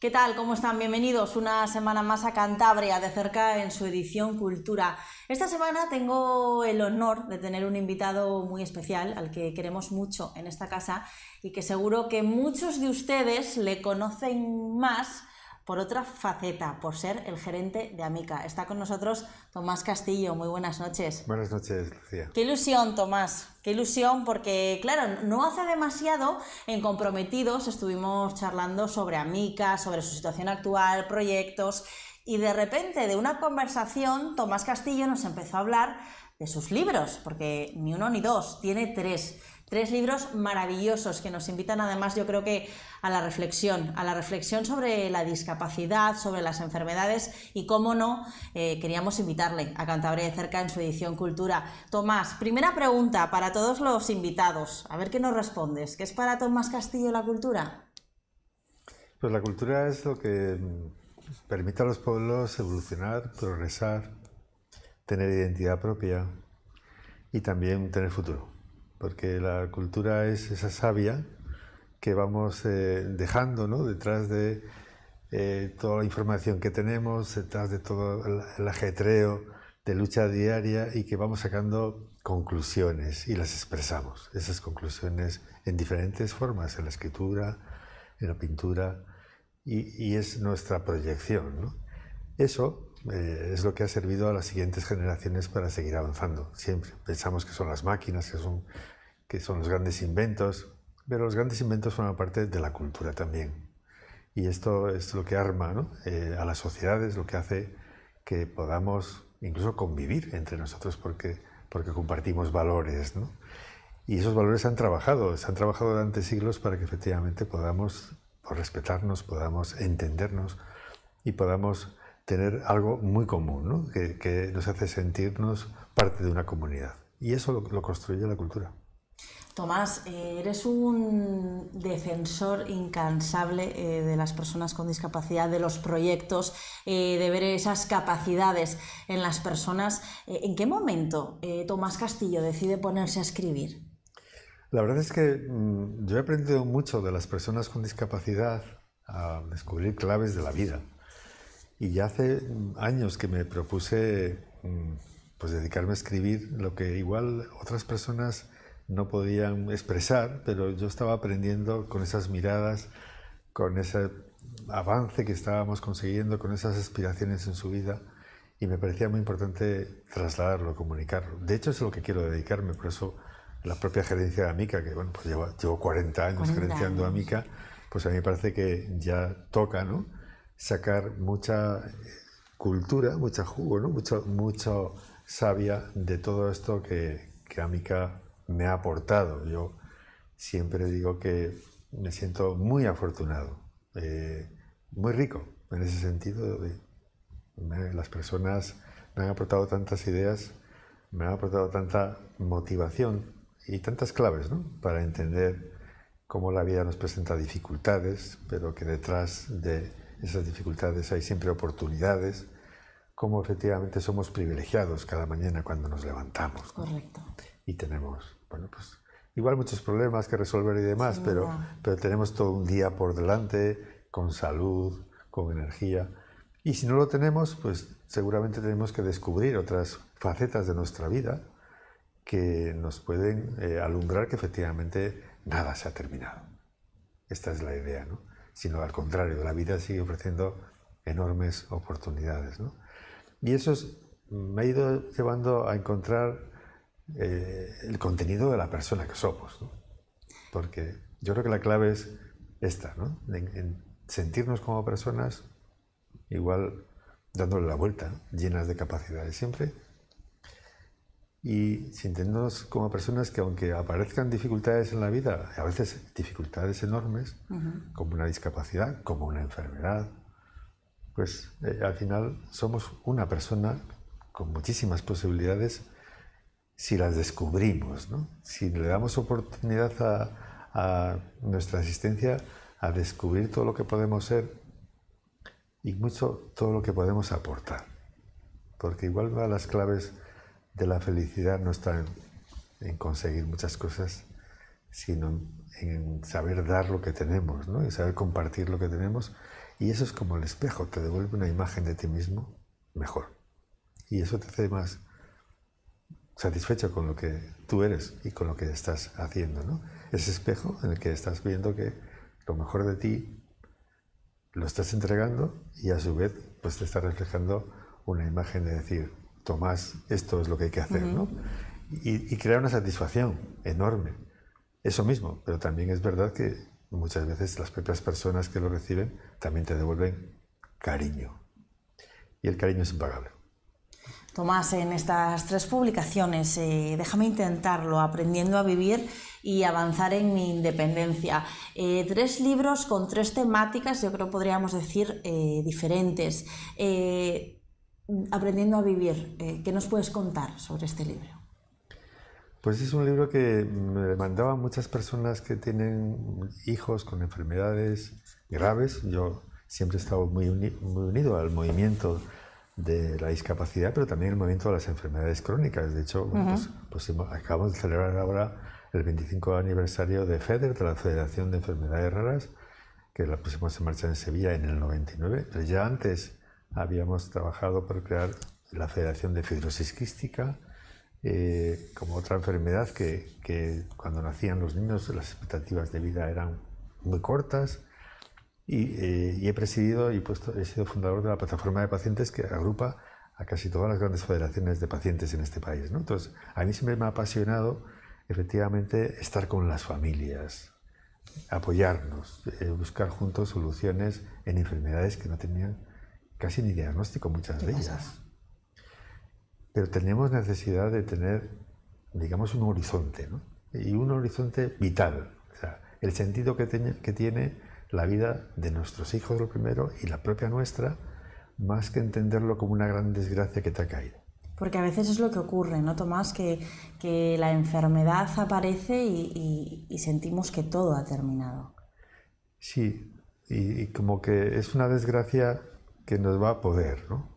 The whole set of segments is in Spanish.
¿Qué tal? ¿Cómo están? Bienvenidos una semana más a Cantabria, de cerca en su edición Cultura. Esta semana tengo el honor de tener un invitado muy especial, al que queremos mucho en esta casa y que seguro que muchos de ustedes le conocen más por otra faceta, por ser el gerente de Amica. Está con nosotros Tomás Castillo. Muy buenas noches. Buenas noches, Lucía. Qué ilusión, Tomás. Qué ilusión, porque claro, no hace demasiado en Comprometidos estuvimos charlando sobre Amica, sobre su situación actual, proyectos, y de repente de una conversación Tomás Castillo nos empezó a hablar de sus libros, porque ni uno ni dos, tiene tres. Tres libros maravillosos que nos invitan además yo creo que a la reflexión, a la reflexión sobre la discapacidad, sobre las enfermedades y cómo no, eh, queríamos invitarle a Cantabria de cerca en su edición Cultura. Tomás, primera pregunta para todos los invitados, a ver qué nos respondes. ¿Qué es para Tomás Castillo la cultura? Pues la cultura es lo que pues, permite a los pueblos evolucionar, progresar, tener identidad propia y también tener futuro porque la cultura es esa savia que vamos eh, dejando ¿no? detrás de eh, toda la información que tenemos, detrás de todo el, ajetreo de lucha diaria y que vamos sacando conclusiones y las expresamos, esas conclusiones en diferentes formas, en la escritura, en la pintura, y, es nuestra proyección. ¿no? Eso eh, es lo que ha servido a las siguientes generaciones para seguir avanzando siempre. Pensamos que son las máquinas, que son que son los grandes inventos, pero los grandes inventos forman parte de la cultura también. Y esto es lo que arma ¿no? Eh, a las sociedades, lo que hace que podamos incluso convivir entre nosotros porque, porque compartimos valores. ¿no? Y esos valores se han trabajado, se han trabajado durante siglos para que efectivamente podamos respetarnos, podamos entendernos y podamos tener algo muy común, ¿no? que, nos hace sentirnos parte de una comunidad. Y eso lo construye la cultura. Tomás, eh, eres un defensor incansable eh, de las personas con discapacidad, de los proyectos, eh, de ver esas capacidades en las personas. ¿En qué momento Tomás Castillo decide ponerse a escribir? La verdad es que mm, yo he aprendido mucho de las personas con discapacidad a descubrir claves de la vida. Y ya hace mm, años que me propuse mm, pues, dedicarme a escribir lo que igual otras personas no podían expresar, pero yo estaba aprendiendo con esas miradas, con ese avance que estábamos consiguiendo, con esas aspiraciones en su vida, y me parecía muy importante trasladarlo, comunicarlo. De hecho, es a lo que quiero dedicarme, por eso la propia gerencia de Amica, que bueno, pues llevo, llevo 40 años gerenciando a Amica, pues a mí me parece que ya toca, ¿no? Sacar mucha cultura, mucha jugo, ¿no? Mucho, mucho sabia de todo esto que, que Amica me ha aportado. Yo siempre digo que me siento muy afortunado, eh, muy rico en ese sentido. las personas me han aportado tantas ideas, me han aportado tanta motivación y tantas claves para entender cómo la vida nos presenta dificultades, pero que detrás de esas dificultades hay siempre oportunidades, cómo efectivamente somos privilegiados cada mañana cuando nos levantamos. Correcto. Y tenemos bueno, pues igual muchos problemas que resolver y demás, pero, pero tenemos todo un día por delante, con salud, con energía. Y si no lo tenemos, pues seguramente tenemos que descubrir otras facetas de nuestra vida que nos pueden eh, alumbrar que efectivamente nada se ha terminado. Esta es la idea, ¿no? Sino al contrario, la vida sigue ofreciendo enormes oportunidades, ¿no? Y eso me ha ido llevando a encontrar eh, el contenido de la persona que somos. ¿no? Porque yo creo que la clave es esta, ¿no? en, sentirnos como personas, igual dándole la vuelta, llenas de capacidades siempre, y sintiéndonos como personas que aunque aparezcan dificultades en la vida, a veces dificultades enormes, como una discapacidad, como una enfermedad, pues eh, al final somos una persona con muchísimas posibilidades si las descubrimos, ¿no? si le damos oportunidad a, nuestra existencia a descubrir todo lo que podemos ser y mucho todo lo que podemos aportar. Porque igual va las claves de la felicidad no está en, conseguir muchas cosas, sino en, saber dar lo que tenemos, ¿no? en saber compartir lo que tenemos. Y eso es como el espejo, te devuelve una imagen de ti mismo mejor. Y eso te hace más satisfecho con lo que tú eres y con lo que estás haciendo, ¿no? Ese espejo en el que estás viendo que lo mejor de ti lo estás entregando y a su vez pues te está reflejando una imagen de decir, Tomás, esto es lo que hay que hacer, ¿no? Y, y crear una satisfacción enorme. Eso mismo, pero también es verdad que muchas veces las propias personas que lo reciben también te devuelven cariño. Y el cariño es impagable más en estas tres publicaciones, eh, déjame intentarlo, aprendiendo a vivir y avanzar en mi independencia. Eh, tres libros con tres temáticas, yo creo podríamos decir eh, diferentes. aprendiendo a vivir, ¿qué nos puedes contar sobre este libro? Pues es un libro que me mandaban muchas personas que tienen hijos con enfermedades graves. Yo siempre he estado muy unido al movimiento de la discapacidad, pero también el movimiento de las enfermedades crónicas. De hecho, pues, pues, acabamos de celebrar ahora el 25 aniversario de FEDER, de la Federación de Enfermedades Raras, que la pusimos en marcha en Sevilla en el 99, pero ya antes habíamos trabajado por crear la Federación de Fibrosis Quística, eh, como otra enfermedad que, cuando nacían los niños las expectativas de vida eran muy cortas eh, y, he presidido y puesto, he sido fundador de la plataforma de pacientes que agrupa a casi todas las grandes federaciones de pacientes en este país. Entonces, a mí siempre me ha apasionado, efectivamente, estar con las familias, apoyarnos, eh, buscar juntos soluciones en enfermedades que no tenían casi ni diagnóstico, muchas de ellas. Pero tenemos necesidad de tener, digamos, un horizonte, y un horizonte vital. O sea, el sentido que, que tiene la vida de nuestros hijos lo primero y la propia nuestra, más que entenderlo como una gran desgracia que te ha caído. Porque a veces es lo que ocurre, ¿no, Tomás? Que, que la enfermedad aparece y, sentimos que todo ha terminado. Sí, y, como que es una desgracia que nos va a poder, ¿no?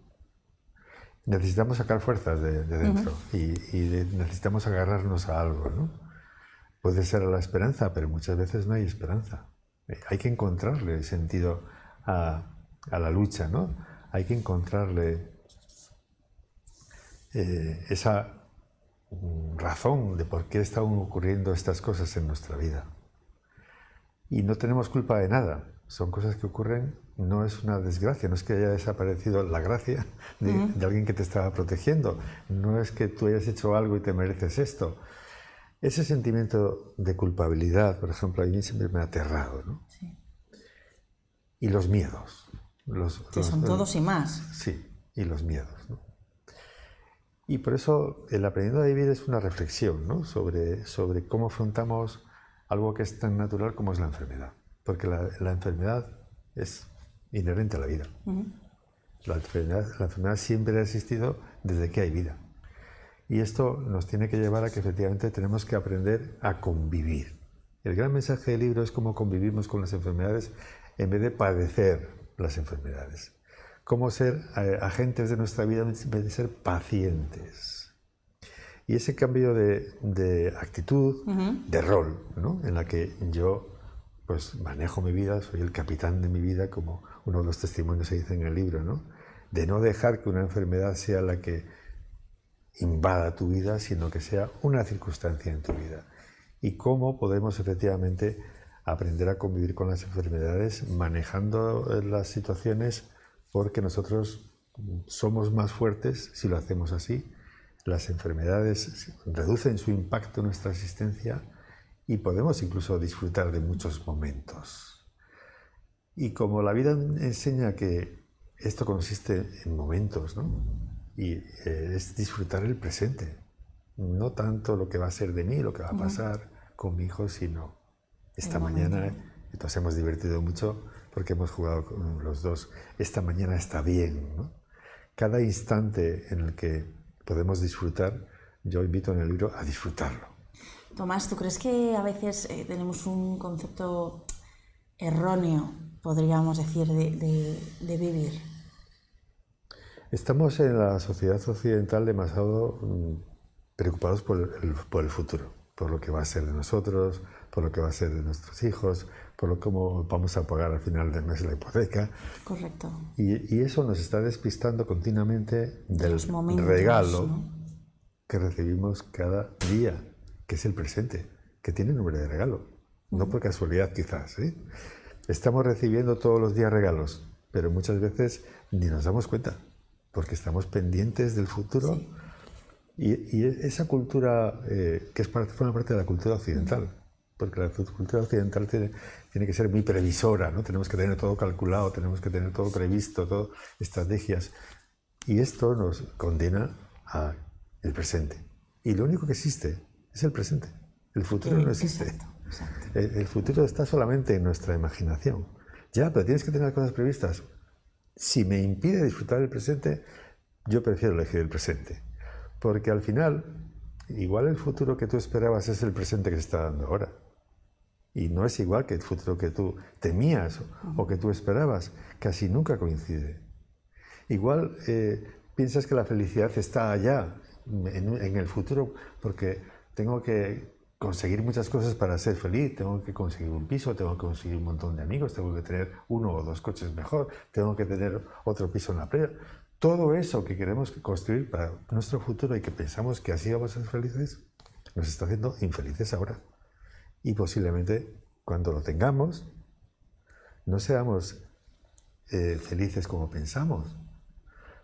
Necesitamos sacar fuerzas de, dentro y, necesitamos agarrarnos a algo, ¿no? Puede ser a la esperanza, pero muchas veces no hay esperanza. Eh, hay que encontrarle sentido a, la lucha, ¿no? Hay que encontrarle eh, esa razón de por qué están ocurriendo estas cosas en nuestra vida. Y no tenemos culpa de nada. Son cosas que ocurren, no es una desgracia, no es que haya desaparecido la gracia de alguien que te estaba protegiendo, no es que tú hayas hecho algo y te mereces esto, ese sentimiento de culpabilidad, por ejemplo, a mí siempre me ha aterrado, ¿no? Y los miedos. Los, que son todos y más. Sí, y los miedos, Y por eso el aprendiendo de vivir es una reflexión sobre, sobre cómo afrontamos algo que es tan natural como es la enfermedad. Porque la, enfermedad es inherente a la vida. la, enfermedad, la enfermedad siempre ha existido desde que hay vida. Y esto nos tiene que llevar a que efectivamente tenemos que aprender a convivir. El gran mensaje del libro es cómo convivimos con las enfermedades en vez de padecer las enfermedades. Cómo ser eh, agentes de nuestra vida en vez de ser pacientes. Y ese cambio de, actitud, de rol, ¿no? en la que yo pues manejo mi vida, soy el capitán de mi vida, como uno de los testimonios se dice en el libro, ¿no? de no dejar que una enfermedad sea la que invada tu vida, sino que sea una circunstancia en tu vida. Y cómo podemos efectivamente aprender a convivir con las enfermedades manejando eh, las situaciones porque nosotros somos más fuertes si lo hacemos así. Las enfermedades reducen su impacto en nuestra existencia y podemos incluso disfrutar de muchos momentos. Y como la vida enseña que esto consiste en momentos, ¿no? y eh, es disfrutar el presente. No tanto lo que va a ser de mí, lo que va a pasar con mi hijo, sino esta mañana Entonces hemos divertido mucho porque hemos jugado con los dos. Esta mañana está bien. Cada instante en el que podemos disfrutar, yo invito en el libro a disfrutarlo. Tomás, ¿tú crees que a veces eh, tenemos un concepto erróneo, podríamos decir, de, de vivir? Estamos en la sociedad occidental demasiado mm, preocupados por el, futuro, por lo que va a ser de nosotros, por lo que va a ser de nuestros hijos, por lo cómo vamos a pagar al final del mes la hipoteca. Correcto. Y, eso nos está despistando continuamente del regalo que recibimos cada día, que es el presente, que tiene nombre de regalo. No por casualidad quizás. ¿eh? Estamos recibiendo todos los días regalos, pero muchas veces ni nos damos cuenta porque estamos pendientes del futuro. Y, esa cultura, eh, que es parte, forma parte de la cultura occidental, porque la cultura occidental tiene, que ser muy previsora, ¿no? tenemos que tener todo calculado, tenemos que tener todo previsto, todo, estrategias. Y esto nos condena al presente. Y lo único que existe es el presente. El futuro no existe. El, el futuro está solamente en nuestra imaginación. Ya, pero tienes que tener las cosas previstas si me impide disfrutar el presente, yo prefiero elegir el presente. Porque al final, igual el futuro que tú esperabas es el presente que se está dando ahora. Y no es igual que el futuro que tú temías o que tú esperabas. Casi nunca coincide. Igual eh, piensas que la felicidad está allá, en el futuro, porque tengo que conseguir muchas cosas para ser feliz. Tengo que conseguir un piso, tengo que conseguir un montón de amigos, tengo que tener uno o dos coches mejor, tengo que tener otro piso en la playa. Todo eso que queremos construir para nuestro futuro y que pensamos que así vamos a ser felices, nos está haciendo infelices ahora. Y posiblemente cuando lo tengamos, no seamos eh, felices como pensamos,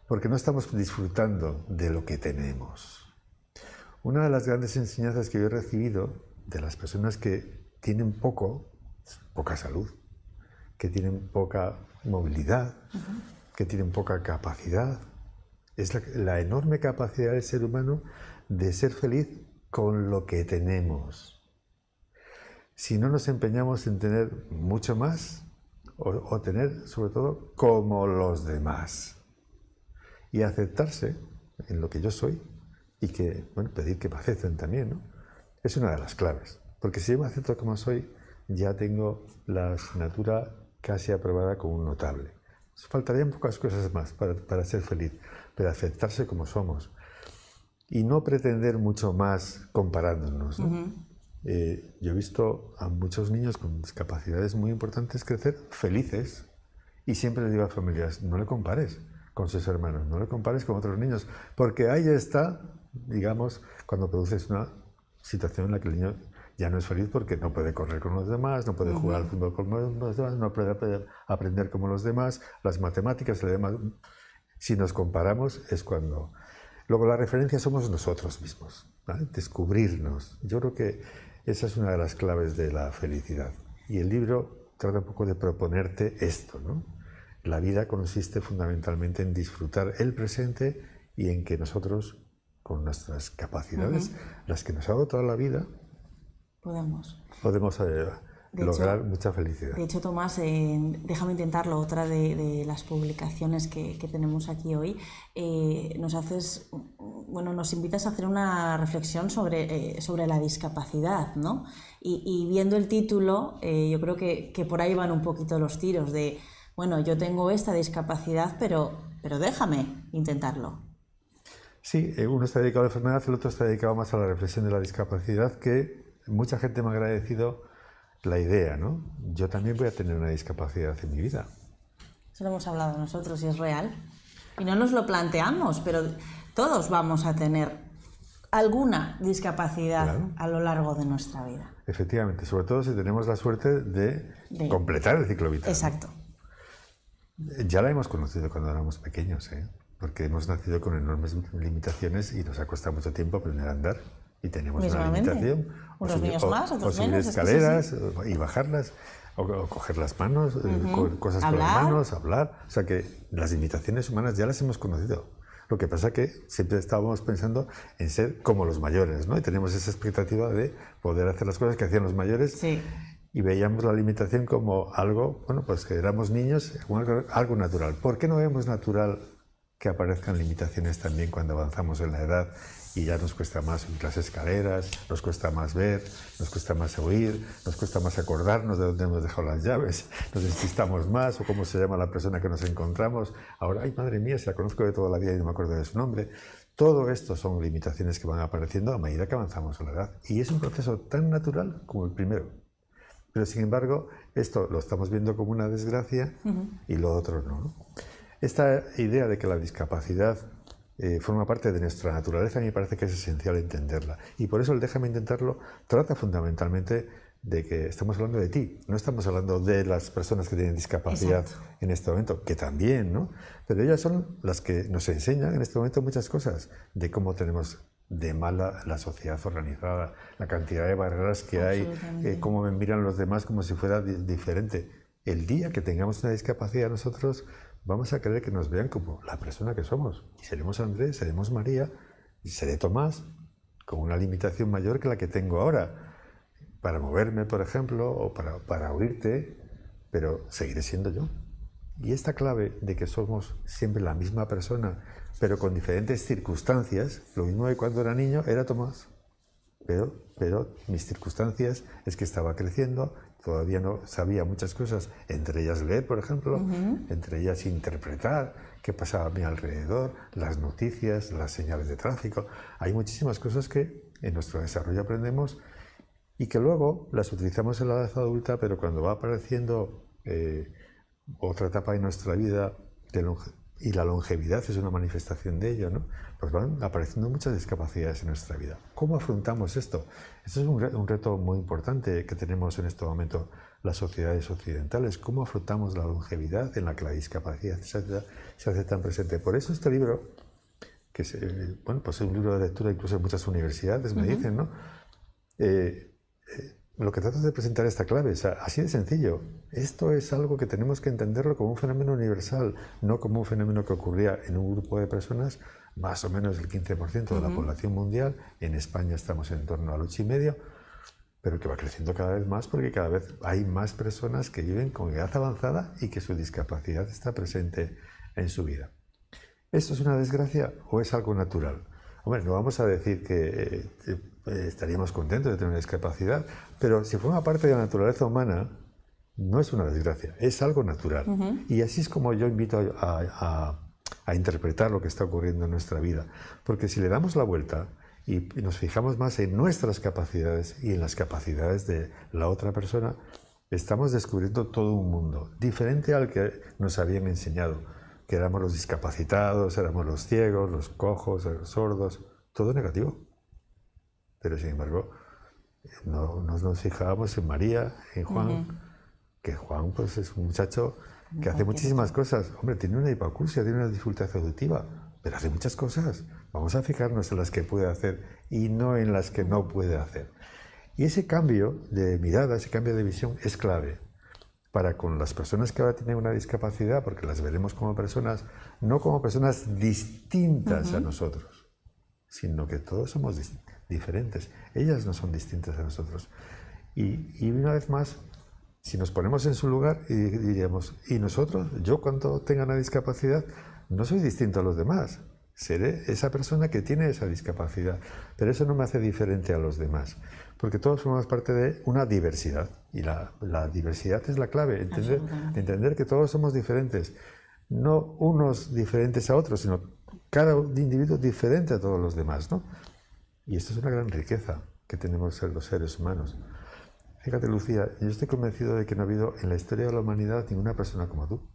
porque no estamos disfrutando de lo que tenemos. Una de las grandes enseñanzas que yo he recibido de las personas que tienen poco, poca salud, que tienen poca movilidad, que tienen poca capacidad, es la, enorme capacidad del ser humano de ser feliz con lo que tenemos. Si no nos empeñamos en tener mucho más, o tener sobre todo como los demás, y aceptarse en lo que yo soy, y que, bueno, pedir que me acepten también, ¿no? Es una de las claves, porque si yo me acepto como soy, ya tengo la asignatura casi aprobada como un notable. Faltarían pocas cosas más para, para ser feliz, pero aceptarse como somos y no pretender mucho más comparándonos. Eh, yo he visto a muchos niños con discapacidades muy importantes crecer felices y siempre les digo a familias, no le compares con sus hermanos, no le compares con otros niños, porque ahí está digamos, cuando produces una situación en la que el niño ya no es feliz porque no puede correr con los demás, no puede jugar al fútbol con los demás, no puede aprender como los demás, las matemáticas, demás. Si nos comparamos es cuando... Luego la referencia somos nosotros mismos, descubrirnos. Yo creo que esa es una de las claves de la felicidad. Y el libro trata un poco de proponerte esto, ¿no? La vida consiste fundamentalmente en disfrutar el presente y en que nosotros con nuestras capacidades, las que nos ha dado toda la vida, podemos, podemos eh, lograr mucha felicidad. De hecho, Tomás, eh, déjame intentarlo, otra de, las publicaciones que, tenemos aquí hoy, eh, nos haces, bueno, nos invitas a hacer una reflexión sobre, sobre la discapacidad, ¿no? Y, viendo el título, yo creo que, que por ahí van un poquito los tiros de, bueno, yo tengo esta discapacidad, pero, pero déjame intentarlo. Sí, eh, uno está dedicado a la enfermedad, el otro está dedicado más a la reflexión de la discapacidad, que mucha gente me ha agradecido la idea, ¿no? Yo también voy a tener una discapacidad en mi vida. Eso lo hemos hablado nosotros y es real. Y no nos lo planteamos, pero todos vamos a tener alguna discapacidad a lo largo de nuestra vida. Efectivamente, sobre todo si tenemos la suerte de, de... completar el ciclo vital. Exacto. Ya la hemos conocido cuando éramos pequeños, ¿eh? porque hemos nacido con enormes limitaciones y nos ha costado mucho tiempo aprender a andar y tenemos una limitación. Unos niños más, otros o subir escaleras y bajarlas, o, coger las manos, eh, cosas con las manos, hablar. O sea que las limitaciones humanas ya las hemos conocido. Lo que pasa es que siempre estábamos pensando en ser como los mayores, ¿no? Y tenemos esa expectativa de poder hacer las cosas que hacían los mayores. Sí. Y veíamos la limitación como algo, bueno, pues que éramos niños, algo natural. ¿Por qué no vemos natural que aparezcan limitaciones también cuando avanzamos en la edad y ya nos cuesta más subir las escaleras, nos cuesta más ver, nos cuesta más oír, nos cuesta más acordarnos de dónde hemos dejado las llaves, nos insistamos más o cómo se llama la persona que nos encontramos. Ahora, ay madre mía, se la conozco de toda la vida y no me acuerdo de su nombre. Todo esto son limitaciones que van apareciendo a medida que avanzamos en la edad y es un proceso tan natural como el primero. Pero sin embargo, esto lo estamos viendo como una desgracia y lo otro no. ¿no? Esta idea de que la discapacidad eh, forma parte de nuestra naturaleza, a mí me parece que es esencial entenderla. Y por eso el déjame intentarlo trata fundamentalmente de que estamos hablando de ti, no estamos hablando de las personas que tienen discapacidad en este momento, que también, ¿no? Pero ellas son las que nos enseñan en este momento muchas cosas de cómo tenemos de mala la sociedad organizada, la cantidad de barreras que hay, eh, cómo me miran los demás como si fuera diferente. El día que tengamos una discapacidad nosotros, vamos a querer que nos vean como la persona que somos. Y seremos Andrés, seremos María, y seré Tomás, con una limitación mayor que la que tengo ahora, para moverme, por ejemplo, o para, para oírte, pero seguiré siendo yo. Y esta clave de que somos siempre la misma persona, pero con diferentes circunstancias, lo mismo de cuando era niño era Tomás, pero, pero mis circunstancias es que estaba creciendo, todavía no sabía muchas cosas, entre ellas leer, por ejemplo, entre ellas interpretar qué pasaba a mi alrededor, las noticias, las señales de tráfico. Hay muchísimas cosas que en nuestro desarrollo aprendemos y que luego las utilizamos en la edad adulta, pero cuando va apareciendo eh, otra etapa en nuestra vida de, longe y la longevidad es una manifestación de ello, ¿no? Pues van apareciendo muchas discapacidades en nuestra vida. ¿Cómo afrontamos esto? Esto es un, reto muy importante que tenemos en este momento las sociedades occidentales. ¿Cómo afrontamos la longevidad en la que la discapacidad se hace, tan presente? Por eso este libro, que es, eh, bueno, pues es un libro de lectura incluso en muchas universidades, me dicen, ¿no? Eh, eh, lo que tratas de presentar esta clave, es sea, así de sencillo. Esto es algo que tenemos que entenderlo como un fenómeno universal, no como un fenómeno que ocurría en un grupo de personas, más o menos el 15% de la población mundial, en España estamos en torno al medio pero que va creciendo cada vez más porque cada vez hay más personas que viven con edad avanzada y que su discapacidad está presente en su vida. ¿Esto es una desgracia o es algo natural? Hombre, no vamos a decir que eh, eh, estaríamos contentos de tener una discapacidad, pero si forma parte de la naturaleza humana, no es una desgracia, es algo natural. Y así es como yo invito a, interpretar lo que está ocurriendo en nuestra vida, porque si le damos la vuelta y, y nos fijamos más en nuestras capacidades y en las capacidades de la otra persona, estamos descubriendo todo un mundo diferente al que nos habían enseñado, que éramos los discapacitados, éramos los ciegos, los cojos, los sordos, todo negativo. Pero sin embargo, no, nos fijábamos en María, en Juan, que Juan pues, es un muchacho que hace muchísimas cosas. Hombre, tiene una hipocresia, tiene una dificultad auditiva, pero hace muchas cosas. Vamos a fijarnos en las que puede hacer y no en las que no puede hacer. Y ese cambio de mirada, ese cambio de visión es clave para con las personas que ahora tienen una discapacidad, porque las veremos como personas, no como personas distintas a nosotros, sino que todos somos distintos diferentes. Ellas no son distintas a nosotros. Y, y una vez más, si nos ponemos en su lugar y diríamos, ¿y nosotros? Yo cuando tenga una discapacidad, no soy distinto a los demás. Seré esa persona que tiene esa discapacidad. Pero eso no me hace diferente a los demás. Porque todos formamos parte de una diversidad. Y la, la diversidad es la clave. Entender, entender que todos somos diferentes. No unos diferentes a otros, sino cada individuo diferente a todos los demás. ¿no? Y esto es una gran riqueza que tenemos los seres humanos. Fíjate, Lucía, yo estoy convencido de que no ha habido en la historia de la humanidad ninguna persona como tú.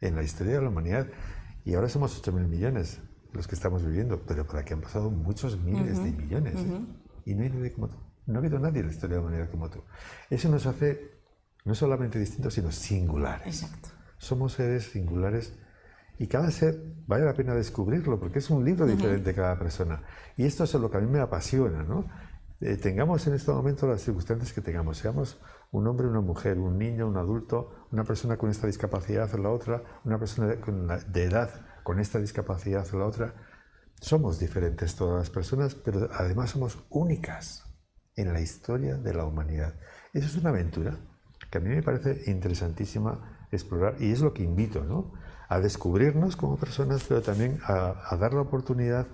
En la historia de la humanidad. Y ahora somos mil millones los que estamos viviendo, pero por aquí han pasado muchos miles de millones. Y no hay nadie como tú. No ha habido nadie en la historia de la humanidad como tú. Eso nos hace no solamente distintos, sino singulares. Exacto. Somos seres singulares y cada ser vale la pena descubrirlo porque es un libro diferente cada persona. Y esto es lo que a mí me apasiona, eh, tengamos en este momento las circunstancias que tengamos, seamos un hombre, una mujer, un niño, un adulto, una persona con esta discapacidad o la otra, una persona de edad con esta discapacidad o la otra, somos diferentes todas las personas, pero además somos únicas en la historia de la humanidad. Eso es una aventura que a mí me parece interesantísima explorar. Y es lo que invito, ¿no? A descubrirnos como personas, pero también a, dar la oportunidad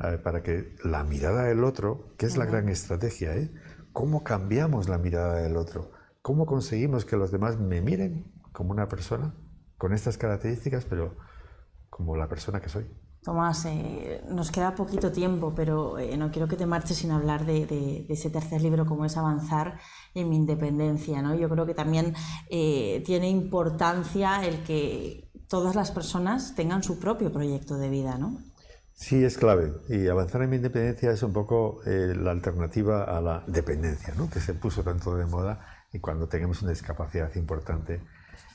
eh, para que la mirada del otro, que es la gran estrategia, ¿eh? ¿Cómo cambiamos la mirada del otro? ¿Cómo conseguimos que los demás me miren como una persona con estas características, pero como la persona que soy? Tomás, eh, nos queda poquito tiempo, pero eh, no quiero que te marches sin hablar de, ese tercer libro, como es Avanzar en mi independencia. ¿no? Yo creo que también eh, tiene importancia el que todas las personas tengan su propio proyecto de vida. ¿no? Sí, es clave. Y Avanzar en mi independencia es un poco la alternativa a la dependencia, ¿no? que se puso tanto de moda y cuando tenemos una discapacidad importante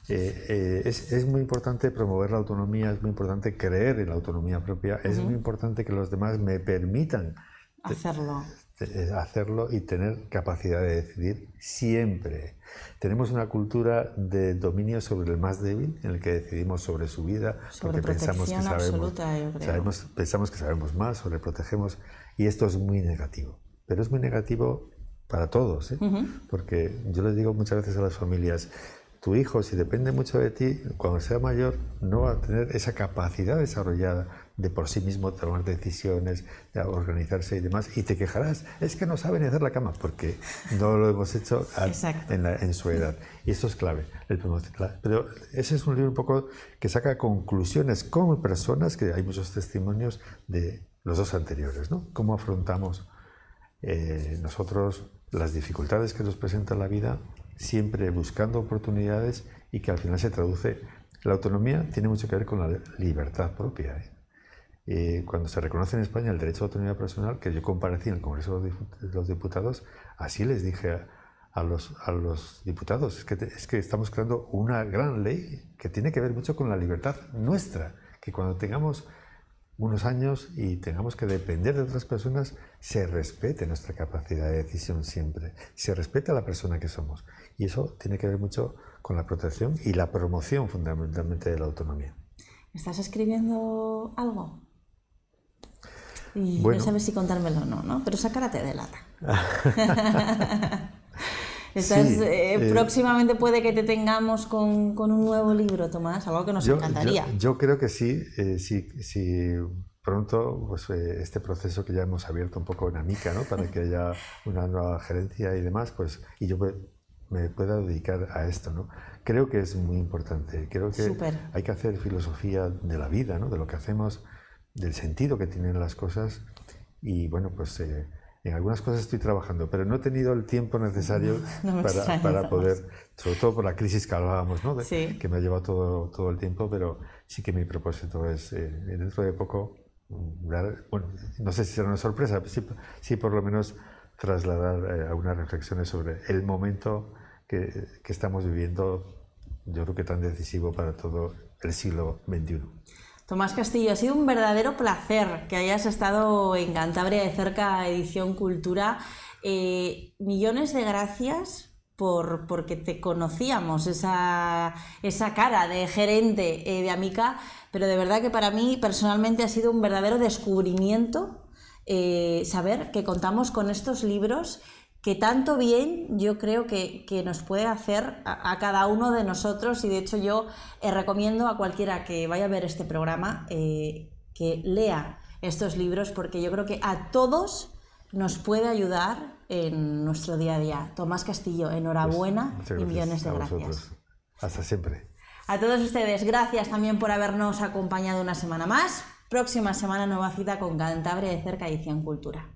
eh, eh, es, es, muy importante promover la autonomía, es muy importante creer en la autonomía propia, es muy importante que los demás me permitan hacerlo. Eh, hacerlo y tener capacidad de decidir siempre. Tenemos una cultura de dominio sobre el más débil, en el que decidimos sobre su vida, sobre porque pensamos que, sabemos, absoluta, pensamos que sabemos más, sobre protegemos, y esto es muy negativo. Pero es muy negativo para todos, porque yo les digo muchas veces a las familias, tu hijo, si depende mucho de ti, cuando sea mayor, no va a tener esa capacidad desarrollada de por sí mismo tomar decisiones, de organizarse y demás, y te quejarás, es que no sabe ni hacer la cama, porque no lo hemos hecho en, su edad. Y esto es clave. Pero ese es un libro un poco que saca conclusiones con personas, que hay muchos testimonios de los dos anteriores, ¿no? Cómo afrontamos eh, nosotros las dificultades que nos presenta la vida siempre buscando oportunidades y que al final se traduce. La autonomía tiene mucho que ver con la libertad propia. ¿eh? Eh, cuando se reconoce en España el derecho a autonomía personal, que yo comparecí en el Congreso de los Diputados, así les dije a, los, diputados, es que, es que estamos creando una gran ley que tiene que ver mucho con la libertad nuestra, que cuando tengamos unos años y tengamos que depender de otras personas, se respete nuestra capacidad de decisión siempre, se respete a la persona que somos. Y eso tiene que ver mucho con la protección y la promoción fundamentalmente de la autonomía. ¿Estás escribiendo algo? Y no sabes si contármelo o no, ¿no? Pero sacárate de lata. Eh, eh, próximamente puede que te tengamos con, con, un nuevo libro, Tomás, algo que nos encantaría. Yo, creo que sí, eh, si, pronto pues, eh, este proceso que ya hemos abierto un poco en Amica, ¿no? para que haya una nueva gerencia y demás, pues, y yo me, pueda dedicar a esto. ¿no? Creo que es muy importante, creo que hay que hacer filosofía de la vida, ¿no? de lo que hacemos, del sentido que tienen las cosas, y bueno, pues en algunas cosas estoy trabajando, pero no he tenido el tiempo necesario para, poder, sobre todo por la crisis que hablábamos, que me ha llevado todo, el tiempo, pero sí que mi propósito es, eh, dentro de poco, mm, bueno, no sé si será una sorpresa, pero sí, por lo menos trasladar eh, algunas reflexiones sobre el momento que, que estamos viviendo, yo creo que tan decisivo para todo el siglo XXI. Tomás Castillo, ha sido un verdadero placer que hayas estado en Cantabria de cerca, edición Cultura. Eh, millones de gracias por, porque te conocíamos, esa, cara de gerente eh, de Amica, pero de verdad que para mí personalmente ha sido un verdadero descubrimiento eh, saber que contamos con estos libros que tanto bien yo creo que, nos puede hacer a, cada uno de nosotros y de hecho yo eh, recomiendo a cualquiera que vaya a ver este programa eh, que lea estos libros porque yo creo que a todos nos puede ayudar en nuestro día a día. Tomás Castillo, enhorabuena pues, y millones de gracias. Hasta siempre. A todos ustedes, gracias también por habernos acompañado una semana más. Próxima semana nueva cita con Cantabria de Cerca Edición Cultura.